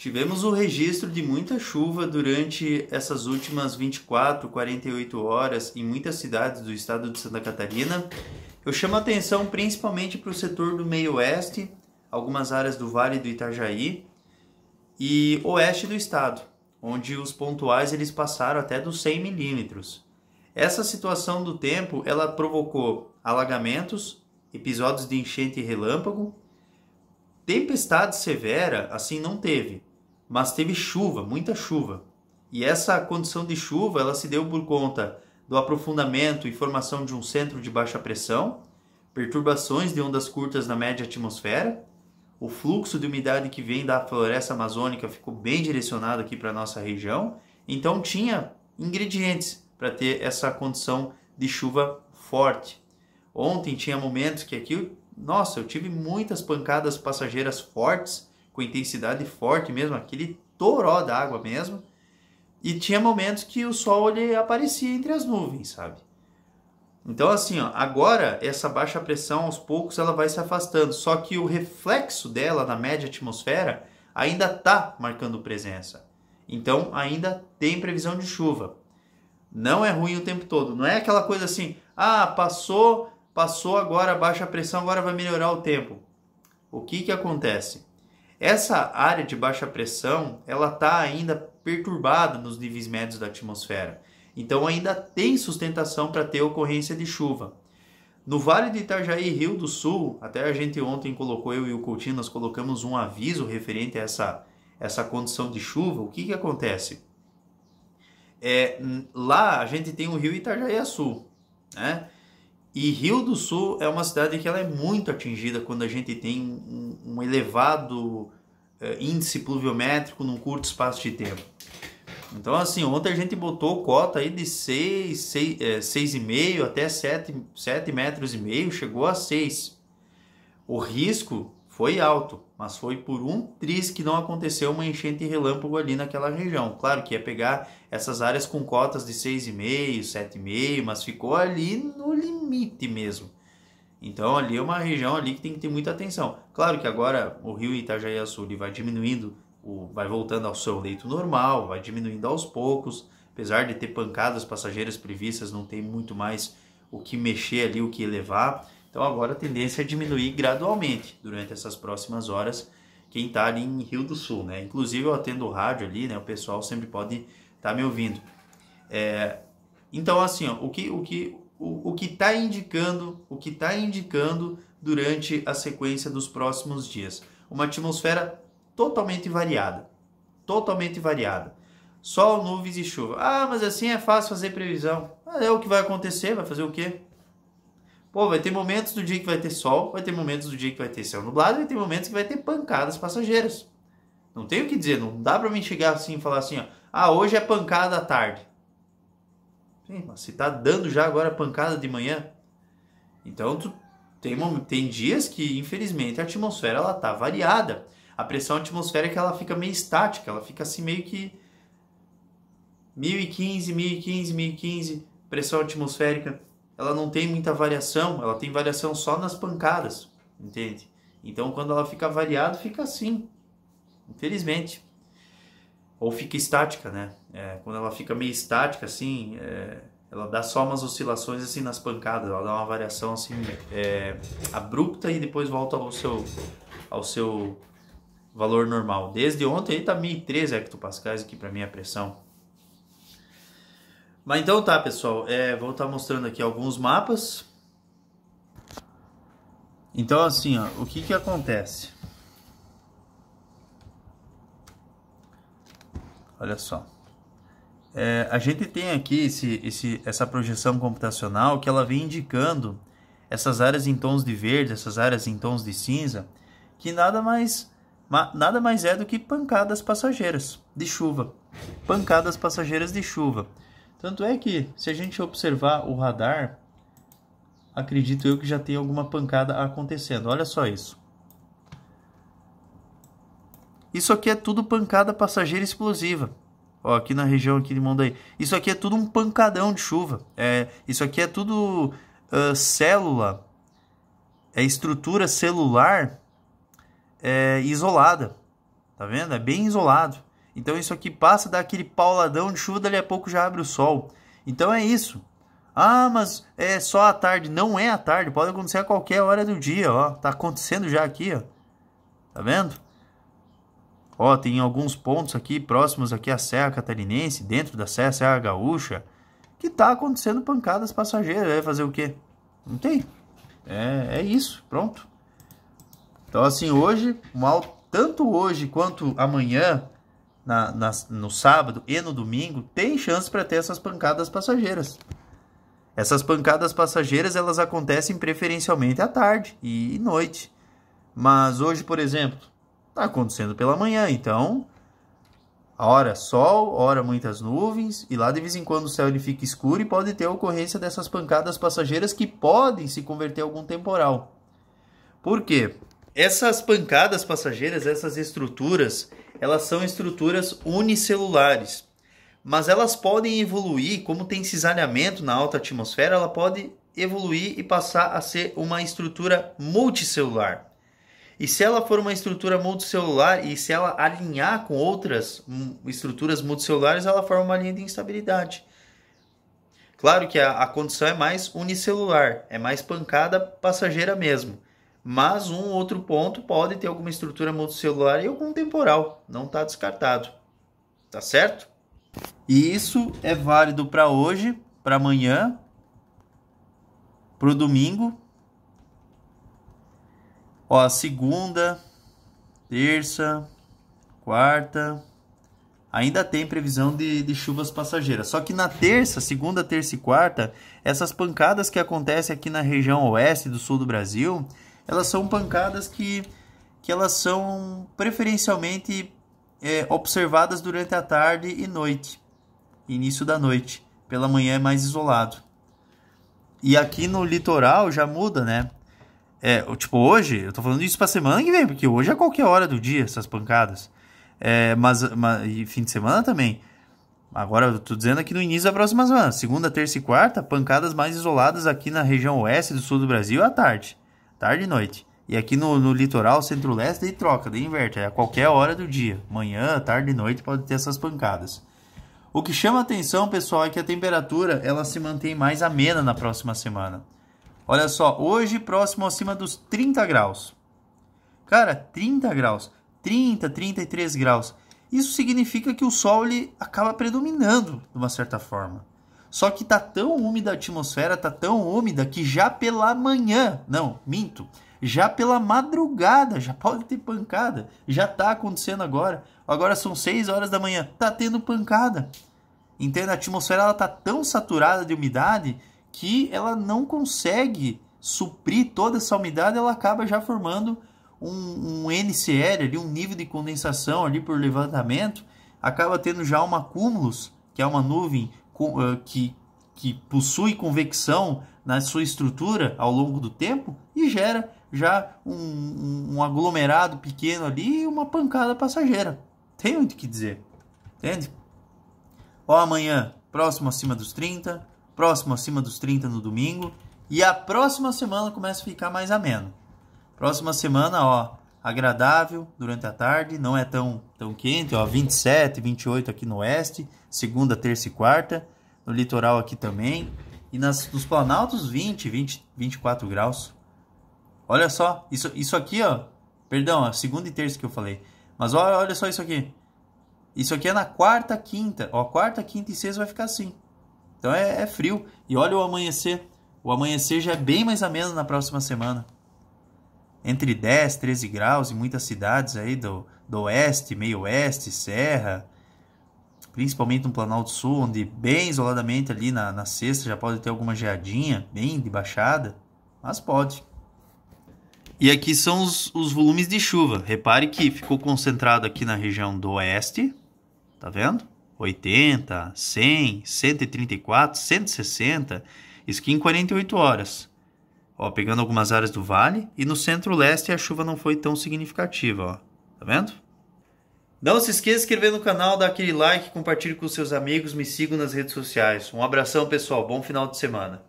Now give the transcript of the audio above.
Tivemos o registro de muita chuva durante essas últimas 24, 48 horas em muitas cidades do estado de Santa Catarina. Eu chamo a atenção principalmente para o setor do meio-oeste, algumas áreas do Vale do Itajaí e oeste do estado, onde os pontuais eles passaram até dos 100 milímetros. Essa situação do tempo ela provocou alagamentos, episódios de enchente e relâmpago, tempestade severa assim não teve, mas teve chuva, muita chuva. E essa condição de chuva, ela se deu por conta do aprofundamento e formação de um centro de baixa pressão, perturbações de ondas curtas na média atmosfera, o fluxo de umidade que vem da floresta amazônica ficou bem direcionado aqui para a nossa região, então tinha ingredientes para ter essa condição de chuva forte. Ontem tinha momentos que aqui, nossa, eu tive muitas pancadas passageiras fortes com intensidade forte mesmo, aquele toró d'água mesmo. E tinha momentos que o sol ele aparecia entre as nuvens, sabe? Então assim, ó, agora essa baixa pressão aos poucos ela vai se afastando, só que o reflexo dela na média atmosfera ainda está marcando presença. Então ainda tem previsão de chuva. Não é ruim o tempo todo, não é aquela coisa assim: "Ah, passou, passou agora a baixa pressão, agora vai melhorar o tempo". O que que acontece? Essa área de baixa pressão, ela está ainda perturbada nos níveis médios da atmosfera. Então ainda tem sustentação para ter ocorrência de chuva. No Vale de Itajaí, Rio do Sul, até a gente ontem colocou, eu e o Coutinho, nós colocamos um aviso referente a essa, essa condição de chuva. O que, que acontece? É, lá a gente tem o Rio Itajaí Sul, né? E Rio do Sul é uma cidade que ela é muito atingida quando a gente tem um, um elevado eh, índice pluviométrico num curto espaço de tempo. Então, assim, ontem a gente botou cota aí de 6, 6,5 é, seis e meio até 7, 7 metros e meio, chegou a 6. O risco foi alto, mas foi por um tris que não aconteceu uma enchente relâmpago ali naquela região. Claro que ia pegar essas áreas com cotas de 6,5, 7,5, mas ficou ali no limite mesmo. Então ali é uma região ali que tem que ter muita atenção. Claro que agora o rio Itajaí Sul vai diminuindo, o, vai voltando ao seu leito normal, vai diminuindo aos poucos. Apesar de ter pancadas passageiras previstas, não tem muito mais o que mexer ali, o que elevar. Então agora a tendência é diminuir gradualmente durante essas próximas horas quem está ali em Rio do Sul, né? Inclusive eu atendo o rádio ali, né? O pessoal sempre pode estar tá me ouvindo. É, então assim, ó, o que o que o, o que está indicando, o que está indicando durante a sequência dos próximos dias, uma atmosfera totalmente variada, totalmente variada. Sol, nuvens e chuva. Ah, mas assim é fácil fazer previsão. É o que vai acontecer, vai fazer o quê? Pô, vai ter momentos do dia que vai ter sol, vai ter momentos do dia que vai ter céu nublado, vai ter momentos que vai ter pancadas passageiras. Não tenho o que dizer, não dá para mim chegar assim e falar assim, ó, ah, hoje é pancada à tarde. Sim, mas se tá dando já agora pancada de manhã, então tu, tem, tem dias que, infelizmente, a atmosfera ela tá variada. A pressão atmosférica ela fica meio estática, ela fica assim meio que 1015, 1015, 1015, pressão atmosférica ela não tem muita variação, ela tem variação só nas pancadas, entende? Então quando ela fica variada, fica assim, infelizmente. Ou fica estática, né? É, quando ela fica meio estática, assim, é, ela dá só umas oscilações assim nas pancadas, ela dá uma variação assim é, abrupta e depois volta ao seu, ao seu valor normal. Desde ontem aí tá 1.013 hectopascais aqui para minha é pressão. Mas então tá, pessoal. É, vou estar tá mostrando aqui alguns mapas. Então assim, ó, o que que acontece? Olha só. É, a gente tem aqui esse, esse, essa projeção computacional que ela vem indicando essas áreas em tons de verde, essas áreas em tons de cinza, que nada mais, ma, nada mais é do que pancadas passageiras de chuva. Pancadas passageiras de chuva. Tanto é que, se a gente observar o radar, acredito eu que já tem alguma pancada acontecendo. Olha só isso. Isso aqui é tudo pancada passageira explosiva. Ó, aqui na região aqui de Mondaí. Isso aqui é tudo um pancadão de chuva. É, isso aqui é tudo uh, célula, é estrutura celular é, isolada. Tá vendo? É bem isolado. Então isso aqui passa, daquele pauladão de chuva, dali a pouco já abre o sol. Então é isso. Ah, mas é só a tarde. Não é a tarde, pode acontecer a qualquer hora do dia, ó. Tá acontecendo já aqui, ó. Tá vendo? Ó, tem alguns pontos aqui próximos aqui à Serra Catarinense, dentro da Serra, Serra Gaúcha, que tá acontecendo pancadas passageiras. Vai fazer o quê? Não tem. É, é isso, pronto. Então assim, hoje, mal, tanto hoje quanto amanhã, na, na, no sábado e no domingo, tem chance para ter essas pancadas passageiras. Essas pancadas passageiras elas acontecem preferencialmente à tarde e noite. Mas hoje, por exemplo, está acontecendo pela manhã, então a hora sol, hora muitas nuvens, e lá de vez em quando o céu ele fica escuro e pode ter a ocorrência dessas pancadas passageiras que podem se converter em algum temporal. Por quê? Essas pancadas passageiras, essas estruturas, elas são estruturas unicelulares, mas elas podem evoluir, como tem cisalhamento na alta atmosfera, ela pode evoluir e passar a ser uma estrutura multicelular. E se ela for uma estrutura multicelular e se ela alinhar com outras estruturas multicelulares, ela forma uma linha de instabilidade. Claro que a, a condição é mais unicelular, é mais pancada passageira mesmo mas um outro ponto pode ter alguma estrutura multicelular e algum temporal, não está descartado. Tá certo? E isso é válido para hoje, para amanhã, para o domingo. Ó, segunda, terça, quarta. Ainda tem previsão de, de chuvas passageiras. Só que na terça, segunda, terça e quarta, essas pancadas que acontecem aqui na região oeste do sul do Brasil, elas são pancadas que, que elas são preferencialmente é, observadas durante a tarde e noite, início da noite. Pela manhã é mais isolado. E aqui no litoral já muda, né? É, tipo, hoje, eu tô falando isso pra semana que vem, porque hoje é qualquer hora do dia essas pancadas. É, mas, mas, e fim de semana também. Agora eu tô dizendo aqui no início da próxima semana, segunda, terça e quarta, pancadas mais isoladas aqui na região oeste do sul do Brasil à tarde tarde e noite. E aqui no, no litoral centro-leste daí troca, daí inverte, é a qualquer hora do dia, manhã, tarde e noite pode ter essas pancadas. O que chama atenção, pessoal, é que a temperatura ela se mantém mais amena na próxima semana. Olha só, hoje próximo acima dos 30 graus. Cara, 30 graus, 30, 33 graus. Isso significa que o sol ele acaba predominando de uma certa forma. Só que tá tão úmida a atmosfera, tá tão úmida que já pela manhã, não, minto, já pela madrugada, já pode ter pancada, já tá acontecendo agora. Agora são 6 horas da manhã, tá tendo pancada. Entende? A atmosfera ela tá tão saturada de umidade que ela não consegue suprir toda essa umidade, ela acaba já formando um, um NCL ali, um nível de condensação ali por levantamento, acaba tendo já uma cúmulos, que é uma nuvem eh, que, que possui convecção na sua estrutura ao longo do tempo e gera já um, um aglomerado pequeno ali e uma pancada passageira. Tem muito o que dizer, entende? Ó, amanhã, próximo acima dos 30, próximo acima dos 30 no domingo. E a próxima semana começa a ficar mais ameno. Próxima semana, ó, agradável durante a tarde, não é tão, tão quente, ó, 27, 28 aqui no oeste, segunda, terça e quarta, no litoral aqui também, e nas, nos planaltos 20, 20, 24 graus. Olha só, isso, isso aqui, ó, perdão, ó, segunda e terça que eu falei, mas olha, olha só isso aqui, isso aqui é na quarta, quinta, ó, quarta, quinta e sexta vai ficar assim, então é, é frio, e olha o amanhecer, o amanhecer já é bem mais ameno na próxima semana entre 10, 13 graus em muitas cidades aí do, do oeste, meio oeste, serra, principalmente no Planalto Sul, onde bem isoladamente ali na, na sexta já pode ter alguma geadinha, bem de baixada, mas pode. E aqui são os, os volumes de chuva. Repare que ficou concentrado aqui na região do oeste, tá vendo? 80, 100, 134, 160, isso aqui em 48 horas ó, pegando algumas áreas do vale, e no centro-leste a chuva não foi tão significativa, ó. Tá vendo? Não se esqueça de inscrever no canal, dar aquele like, compartilhe com seus amigos, me sigam nas redes sociais. Um abração, pessoal. Bom final de semana.